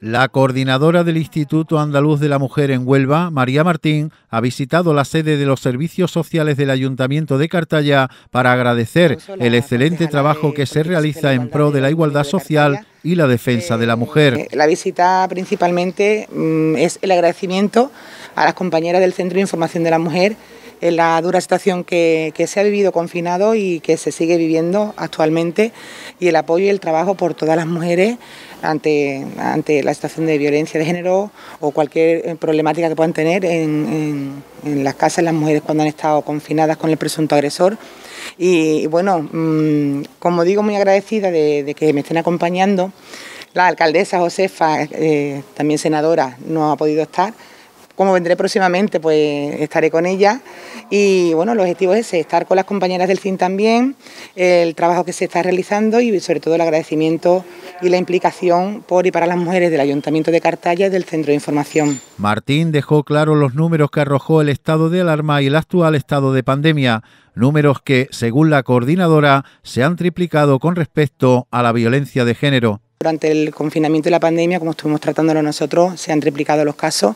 La coordinadora del Instituto Andaluz de la Mujer en Huelva, María Martín, ha visitado la sede de los servicios sociales del Ayuntamiento de Cartaya para agradecer pues el excelente trabajo que se realiza en pro de la igualdad social y la defensa de la eh, mujer. Eh, la visita principalmente mm, es el agradecimiento a las compañeras del Centro de Información de la Mujer en la dura situación que, se ha vivido confinado y que se sigue viviendo actualmente y el apoyo y el trabajo por todas las mujeres ante, la situación de violencia de género o cualquier eh, problemática que puedan tener en, las casas las mujeres cuando han estado confinadas con el presunto agresor. Y, bueno, mm, como digo, muy agradecida de, que me estén acompañando. La alcaldesa Josefa, eh, también senadora, no ha podido estar como vendré próximamente, pues estaré con ella. Y bueno, el objetivo es ese, estar con las compañeras del CIN también, el trabajo que se está realizando y sobre todo el agradecimiento y la implicación por y para las mujeres del Ayuntamiento de Cartaya y del Centro de Información. Martín dejó claro los números que arrojó el estado de alarma y el actual estado de pandemia, números que, según la coordinadora, se han triplicado con respecto a la violencia de género. Durante el confinamiento y la pandemia, como estuvimos tratándolo nosotros, se han triplicado los casos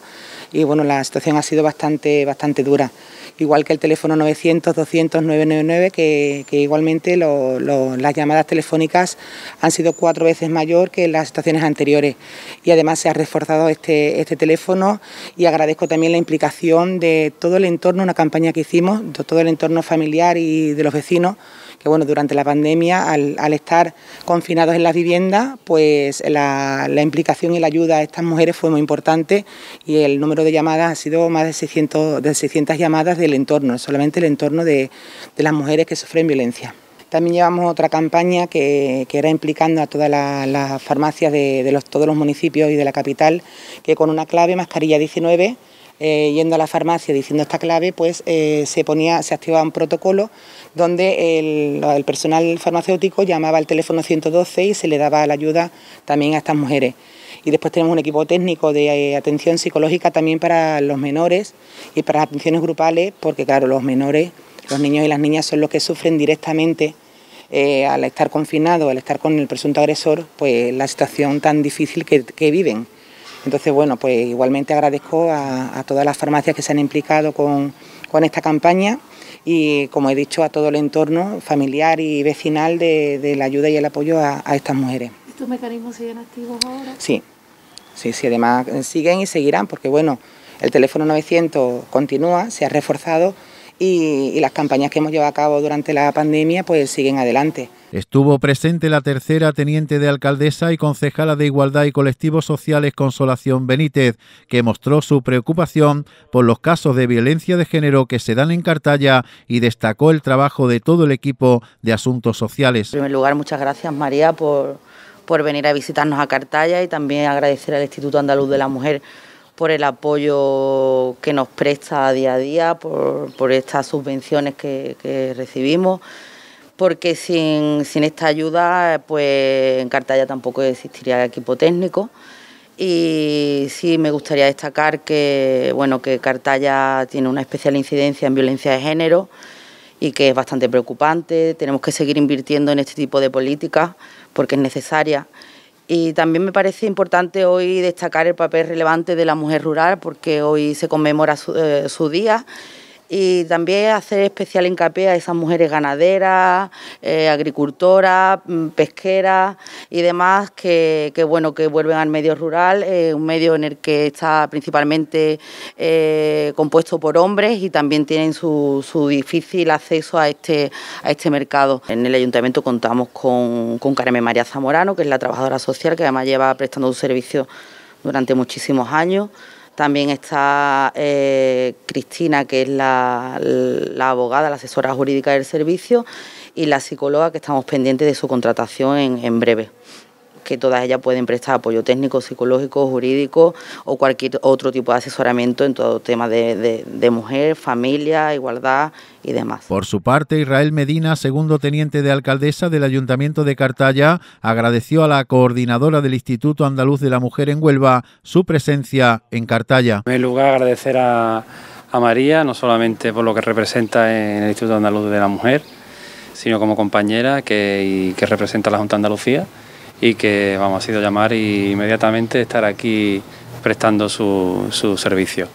y bueno, la situación ha sido bastante, bastante dura. Igual que el teléfono 900 200 999, que, igualmente las llamadas telefónicas han sido cuatro veces mayor que las situaciones anteriores. Y además se ha reforzado este, este teléfono y agradezco también la implicación de todo el entorno, una campaña que hicimos, de todo el entorno familiar y de los vecinos que bueno, durante la pandemia, al, estar confinados en las viviendas, pues la, implicación y la ayuda a estas mujeres fue muy importante y el número de llamadas ha sido más de 600, de 600 llamadas del entorno, solamente el entorno de, de las mujeres que sufren violencia. También llevamos otra campaña que, era implicando a todas las farmacias de, de los, todos los municipios y de la capital, que con una clave mascarilla 19 eh, yendo a la farmacia diciendo esta clave, pues eh, se ponía, se activaba un protocolo donde el, personal farmacéutico llamaba al teléfono 112 y se le daba la ayuda también a estas mujeres. Y después tenemos un equipo técnico de eh, atención psicológica también para los menores y para las atenciones grupales, porque claro, los menores, los niños y las niñas son los que sufren directamente al estar confinados, al estar con el presunto agresor, pues la situación tan difícil que, que viven. Entonces, bueno, pues igualmente agradezco a, todas las farmacias que se han implicado con, esta campaña y, como he dicho, a todo el entorno familiar y vecinal de, la ayuda y el apoyo a, a estas mujeres. ¿Estos mecanismos siguen activos ahora? Sí, sí, sí, además eh, siguen y seguirán porque, bueno, el teléfono 900 continúa, se ha reforzado y, las campañas que hemos llevado a cabo durante la pandemia pues siguen adelante. Estuvo presente la tercera teniente de alcaldesa y concejala de Igualdad y Colectivos Sociales Consolación Benítez, que mostró su preocupación por los casos de violencia de género que se dan en Cartaya y destacó el trabajo de todo el equipo de asuntos sociales. En primer lugar, muchas gracias María por, por venir a visitarnos a Cartaya y también agradecer al Instituto Andaluz de la Mujer por el apoyo que nos presta día a día, por, estas subvenciones que, recibimos porque sin, esta ayuda, pues en Cartaya tampoco existiría equipo técnico. Y sí me gustaría destacar que bueno, que Cartaya tiene una especial incidencia en violencia de género y que es bastante preocupante. Tenemos que seguir invirtiendo en este tipo de políticas porque es necesaria y también me parece importante hoy destacar el papel relevante de la mujer rural porque hoy se conmemora su, eh, día y también hacer especial hincapié a esas mujeres ganaderas, eh, agricultoras, mm, pesqueras y demás que, bueno que vuelven al medio rural, eh, un medio en el que está principalmente eh, compuesto por hombres y también tienen su, difícil acceso este, a este mercado. En el ayuntamiento contamos con, con Carmen María Zamorano, que es la trabajadora social que además lleva prestando ...un servicio durante muchísimos años. También está eh, Cristina, que es la, abogada, la asesora jurídica del servicio, y la psicóloga, que estamos pendientes de su contratación en breve que todas ellas pueden prestar apoyo técnico, psicológico, jurídico o cualquier otro tipo de asesoramiento en todo tema de, mujer, familia, igualdad y demás. Por su parte, Israel Medina, segundo teniente de alcaldesa del Ayuntamiento de Cartaya, agradeció a la coordinadora del Instituto Andaluz de la Mujer en Huelva su presencia en Cartaya. En primer lugar, agradecer a, María, no solamente por lo que representa en el Instituto Andaluz de la Mujer, sino como compañera que, que representa a la Junta de Andalucía y que vamos, ha sido llamar y inmediatamente estar aquí prestando su, servicio.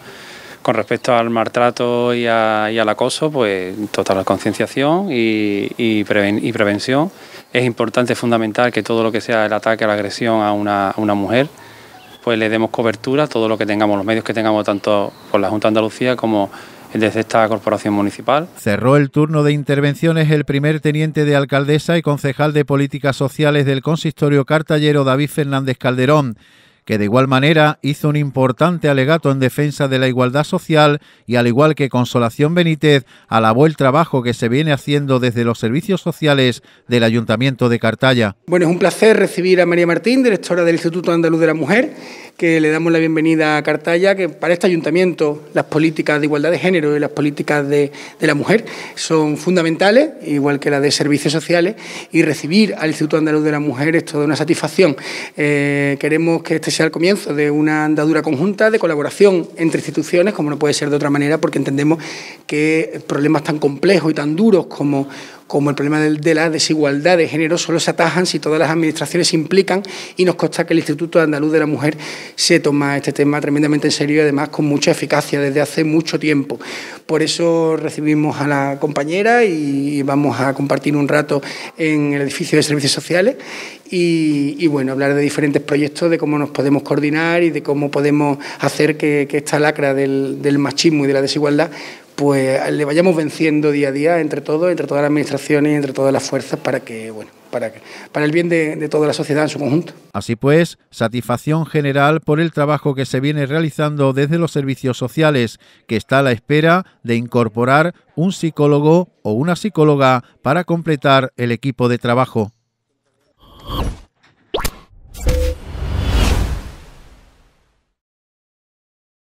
Con respecto al maltrato y, al acoso, pues total concienciación y, y, prevención. Es importante, fundamental que todo lo que sea el ataque, la agresión a una, mujer, pues le demos cobertura, todo lo que tengamos, los medios que tengamos, tanto por la Junta de Andalucía como desde esta corporación municipal. Cerró el turno de intervenciones el primer teniente de alcaldesa y concejal de políticas sociales del consistorio cartallero David Fernández Calderón que de igual manera hizo un importante alegato en defensa de la igualdad social y al igual que Consolación Benítez, alabó el trabajo que se viene haciendo desde los servicios sociales del Ayuntamiento de Cartaya. Bueno, es un placer recibir a María Martín, directora del Instituto Andaluz de la Mujer que le damos la bienvenida a Cartaya, que para este ayuntamiento las políticas de igualdad de género y las políticas de, la mujer son fundamentales, igual que las de servicios sociales, y recibir al Instituto Andaluz de la Mujer es toda una satisfacción. Eh, queremos que este sea el comienzo de una andadura conjunta de colaboración entre instituciones, como no puede ser de otra manera, porque entendemos que problemas tan complejos y tan duros como como el problema de la desigualdad de género solo se atajan si todas las administraciones se implican y nos consta que el Instituto Andaluz de la Mujer se toma este tema tremendamente en serio y además con mucha eficacia desde hace mucho tiempo. Por eso recibimos a la compañera y vamos a compartir un rato en el edificio de servicios sociales y, bueno, hablar de diferentes proyectos, de cómo nos podemos coordinar y de cómo podemos hacer que, esta lacra del machismo y de la desigualdad pues le vayamos venciendo día a día entre todos, entre todas las administraciones y entre todas las fuerzas para que, bueno, para, para el bien de, de toda la sociedad en su conjunto. Así pues, satisfacción general por el trabajo que se viene realizando desde los servicios sociales, que está a la espera de incorporar un psicólogo o una psicóloga para completar el equipo de trabajo.